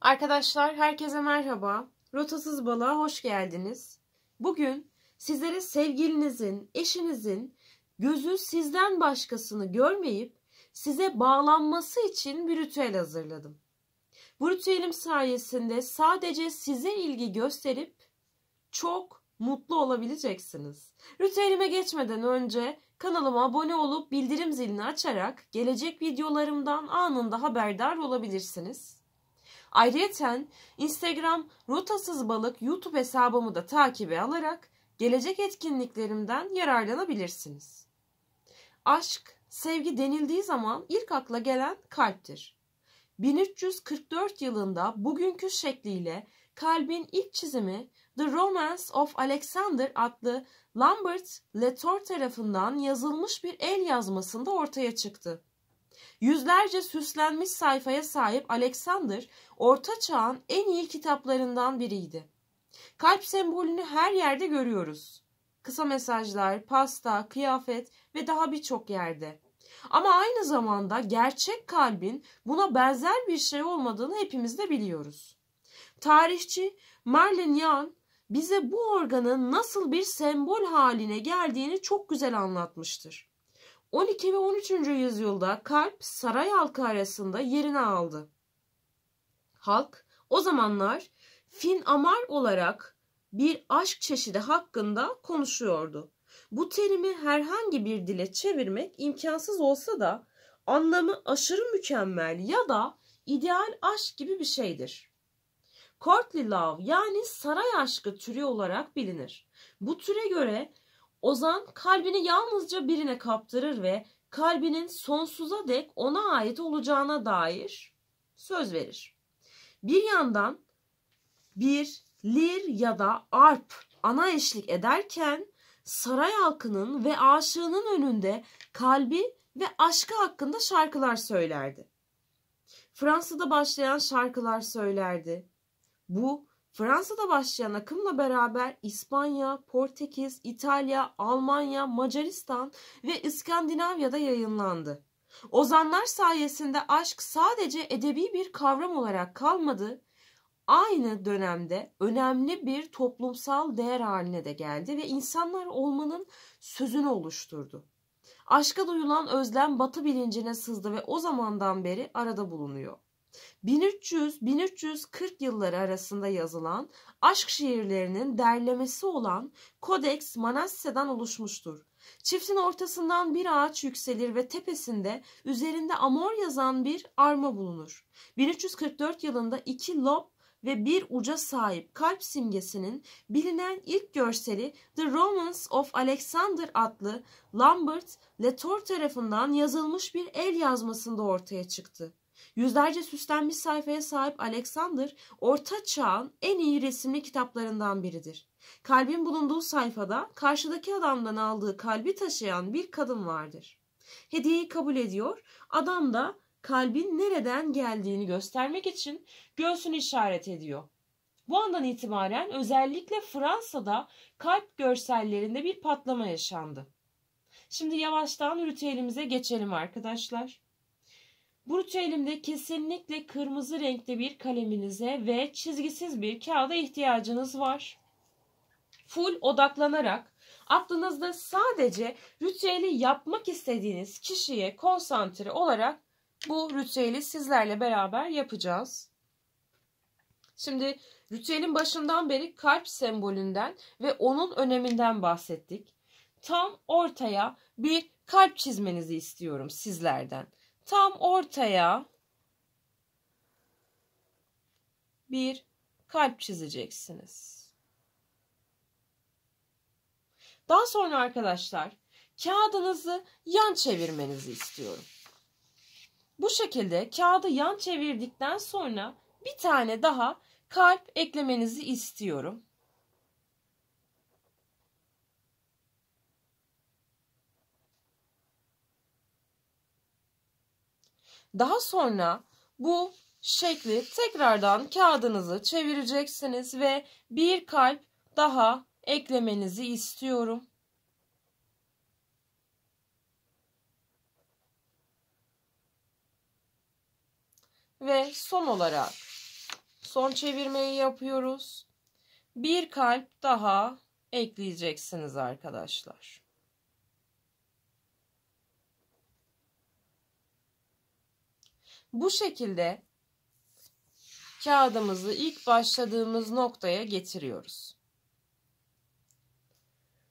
Arkadaşlar herkese merhaba. Rotasız Balığa hoş geldiniz. Bugün sizlere sevgilinizin, eşinizin gözü sizden başkasını görmeyip size bağlanması için bir ritüel hazırladım. Bu ritüelim sayesinde sadece size ilgi gösterip çok mutlu olabileceksiniz. Ritüelime geçmeden önce kanalıma abone olup bildirim zilini açarak gelecek videolarımdan anında haberdar olabilirsiniz. Ayrıca Instagram Rotasız Balık YouTube hesabımı da takibe alarak gelecek etkinliklerimden yararlanabilirsiniz. Aşk, sevgi denildiği zaman ilk akla gelen kalptir. 1344 yılında bugünkü şekliyle kalbin ilk çizimi The Romance of Alexander adlı Lambert Latour tarafından yazılmış bir el yazmasında ortaya çıktı. Yüzlerce süslenmiş sayfaya sahip Alexander, Orta Çağ'ın en iyi kitaplarından biriydi. Kalp sembolünü her yerde görüyoruz. Kısa mesajlar, pasta, kıyafet ve daha birçok yerde. Ama aynı zamanda gerçek kalbin buna benzer bir şey olmadığını hepimiz de biliyoruz. Tarihçi Marlene Young bize bu organın nasıl bir sembol haline geldiğini çok güzel anlatmıştır. 12 ve 13. yüzyılda Kalp saray halkı arasında yerini aldı. Halk o zamanlar Fin Amar olarak bir aşk çeşidi hakkında konuşuyordu. Bu terimi herhangi bir dile çevirmek imkansız olsa da anlamı aşırı mükemmel ya da ideal aşk gibi bir şeydir. Courtly love yani saray aşkı türü olarak bilinir. Bu türe göre Ozan kalbini yalnızca birine kaptırır ve kalbinin sonsuza dek ona ait olacağına dair söz verir. Bir yandan bir lir ya da arp ana eşlik ederken saray halkının ve aşığının önünde kalbi ve aşkı hakkında şarkılar söylerdi. Fransa'da başlayan şarkılar söylerdi. Bu Fransa'da başlayan akımla beraber İspanya, Portekiz, İtalya, Almanya, Macaristan ve İskandinavya'da yayınlandı. Ozanlar sayesinde aşk sadece edebi bir kavram olarak kalmadı, aynı dönemde önemli bir toplumsal değer haline de geldi ve insanlar olmanın sözünü oluşturdu. Aşka duyulan özlem batı bilincine sızdı ve o zamandan beri arada bulunuyor. 1300-1340 yılları arasında yazılan aşk şiirlerinin derlemesi olan Kodeks Manassa'dan oluşmuştur. Çiftin ortasından bir ağaç yükselir ve tepesinde üzerinde amor yazan bir arma bulunur. 1344 yılında iki lob ve bir uca sahip kalp simgesinin bilinen ilk görseli The Romance of Alexander adlı Lambert Latour tarafından yazılmış bir el yazmasında ortaya çıktı. Yüzlerce süslenmiş sayfaya sahip Alexander, Orta Çağ'ın en iyi resimli kitaplarından biridir. Kalbin bulunduğu sayfada karşıdaki adamdan aldığı kalbi taşıyan bir kadın vardır. Hediyeyi kabul ediyor, adam da kalbin nereden geldiğini göstermek için göğsünü işaret ediyor. Bu andan itibaren özellikle Fransa'da kalp görsellerinde bir patlama yaşandı. Şimdi yavaştan ritüelimize geçelim arkadaşlar. Burç elimde kesinlikle kırmızı renkli bir kaleminize ve çizgisiz bir kağıda ihtiyacınız var. Full odaklanarak aklınızda sadece ritüeli yapmak istediğiniz kişiye konsantre olarak bu ritüeli sizlerle beraber yapacağız. Şimdi ritüelin başından beri kalp sembolünden ve onun öneminden bahsettik. Tam ortaya bir kalp çizmenizi istiyorum sizlerden tam ortaya bir kalp çizeceksiniz. Daha sonra arkadaşlar kağıdınızı yan çevirmenizi istiyorum. Bu şekilde kağıdı yan çevirdikten sonra bir tane daha kalp eklemenizi istiyorum. Daha sonra bu şekli tekrardan kağıdınızı çevireceksiniz ve bir kalp daha eklemenizi istiyorum. Ve son olarak son çevirmeyi yapıyoruz. Bir kalp daha ekleyeceksiniz arkadaşlar. Bu şekilde kağıdımızı ilk başladığımız noktaya getiriyoruz.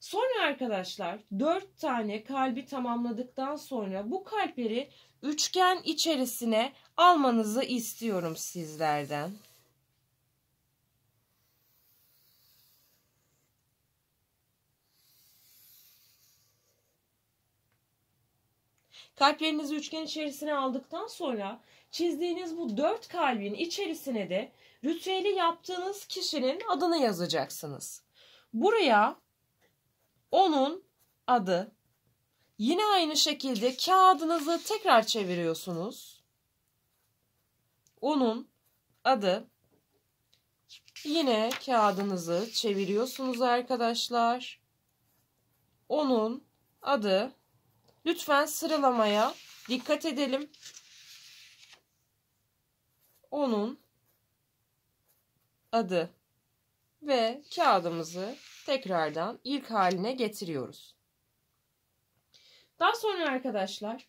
Sonra arkadaşlar 4 tane kalbi tamamladıktan sonra bu kalpleri üçgen içerisine almanızı istiyorum sizlerden. Kalplerinizi üçgen içerisine aldıktan sonra çizdiğiniz bu dört kalbin içerisine de ritüeli yaptığınız kişinin adını yazacaksınız. Buraya onun adı. Yine aynı şekilde kağıdınızı tekrar çeviriyorsunuz. Onun adı. Yine kağıdınızı çeviriyorsunuz arkadaşlar. Onun adı Lütfen sıralamaya dikkat edelim. Onun adı ve kağıdımızı tekrardan ilk haline getiriyoruz. Daha sonra arkadaşlar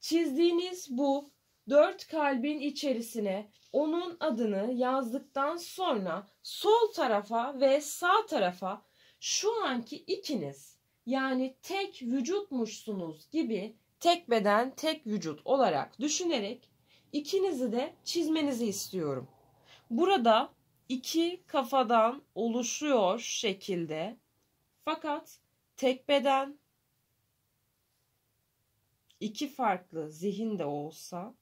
çizdiğiniz bu dört kalbin içerisine onun adını yazdıktan sonra sol tarafa ve sağ tarafa şu anki ikiniz yani tek vücutmuşsunuz gibi tek beden, tek vücut olarak düşünerek ikinizi de çizmenizi istiyorum. Burada iki kafadan oluşuyor şekilde fakat tek beden iki farklı zihinde olsa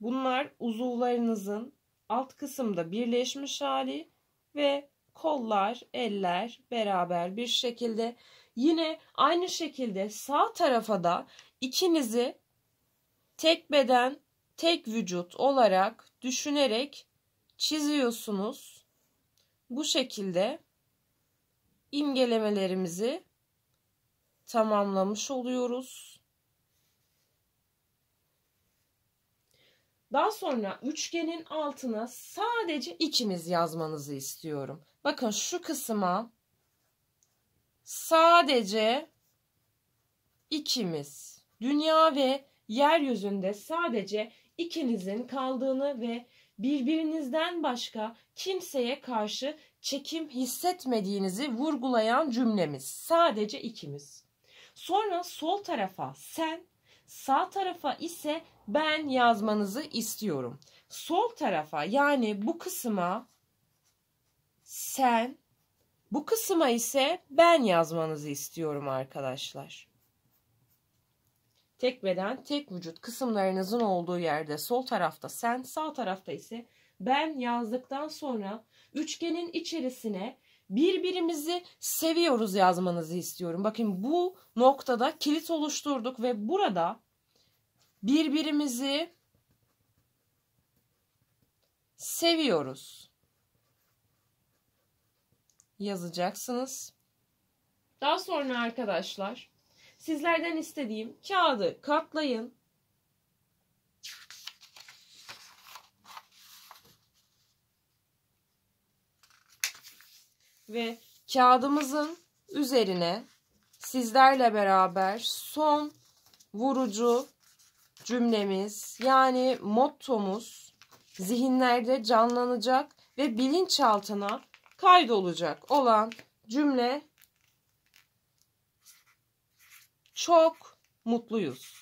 bunlar uzuvlarınızın alt kısımda birleşmiş hali ve kollar, eller beraber bir şekilde. Yine aynı şekilde sağ tarafa da ikinizi tek beden, tek vücut olarak düşünerek çiziyorsunuz. Bu şekilde imgelemelerimizi tamamlamış oluyoruz. Daha sonra üçgenin altına sadece ikimiz yazmanızı istiyorum. Bakın şu kısma sadece ikimiz. Dünya ve yeryüzünde sadece ikinizin kaldığını ve birbirinizden başka kimseye karşı çekim hissetmediğinizi vurgulayan cümlemiz. Sadece ikimiz. Sonra sol tarafa sen, sağ tarafa ise ben yazmanızı istiyorum. Sol tarafa yani bu kısma sen, bu kısma ise ben yazmanızı istiyorum arkadaşlar. Tek beden, tek vücut kısımlarınızın olduğu yerde sol tarafta sen, sağ tarafta ise ben yazdıktan sonra üçgenin içerisine birbirimizi seviyoruz yazmanızı istiyorum. Bakın bu noktada kilit oluşturduk ve burada birbirimizi seviyoruz yazacaksınız. Daha sonra arkadaşlar sizlerden istediğim kağıdı katlayın. Ve kağıdımızın üzerine sizlerle beraber son vurucu cümlemiz yani mottomuz zihinlerde canlanacak ve bilinçaltına kaydolacak olan cümle çok mutluyuz.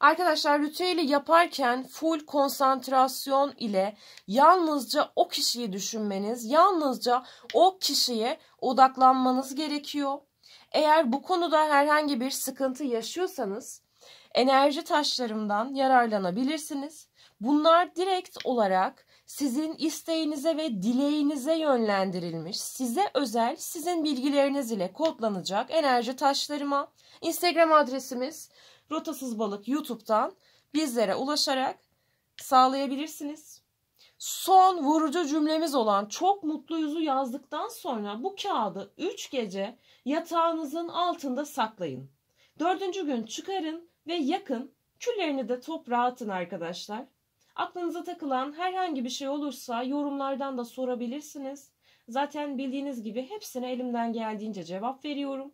Arkadaşlar ritüeli yaparken full konsantrasyon ile yalnızca o kişiyi düşünmeniz, yalnızca o kişiye odaklanmanız gerekiyor. Eğer bu konuda herhangi bir sıkıntı yaşıyorsanız enerji taşlarımdan yararlanabilirsiniz. Bunlar direkt olarak sizin isteğinize ve dileğinize yönlendirilmiş, size özel, sizin bilgileriniz ile kodlanacak enerji taşlarıma Instagram adresimiz Rotasız Balık YouTube'dan bizlere ulaşarak sağlayabilirsiniz. Son vurucu cümlemiz olan çok mutluyuzu yazdıktan sonra bu kağıdı 3 gece Yatağınızın altında saklayın. Dördüncü gün çıkarın ve yakın. Küllerini de toprağa atın arkadaşlar. Aklınıza takılan herhangi bir şey olursa yorumlardan da sorabilirsiniz. Zaten bildiğiniz gibi hepsine elimden geldiğince cevap veriyorum.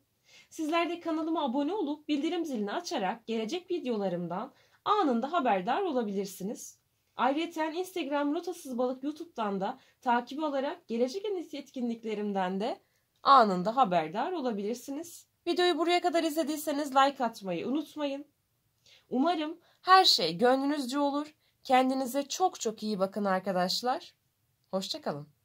Sizler de kanalıma abone olup bildirim zilini açarak gelecek videolarımdan anında haberdar olabilirsiniz. Ayrıca Instagram Rotasız Balık YouTube'dan da takip alarak gelecek etkinliklerimden de anında haberdar olabilirsiniz. Videoyu buraya kadar izlediyseniz like atmayı unutmayın. Umarım her şey gönlünüzce olur. Kendinize çok çok iyi bakın arkadaşlar. Hoşçakalın.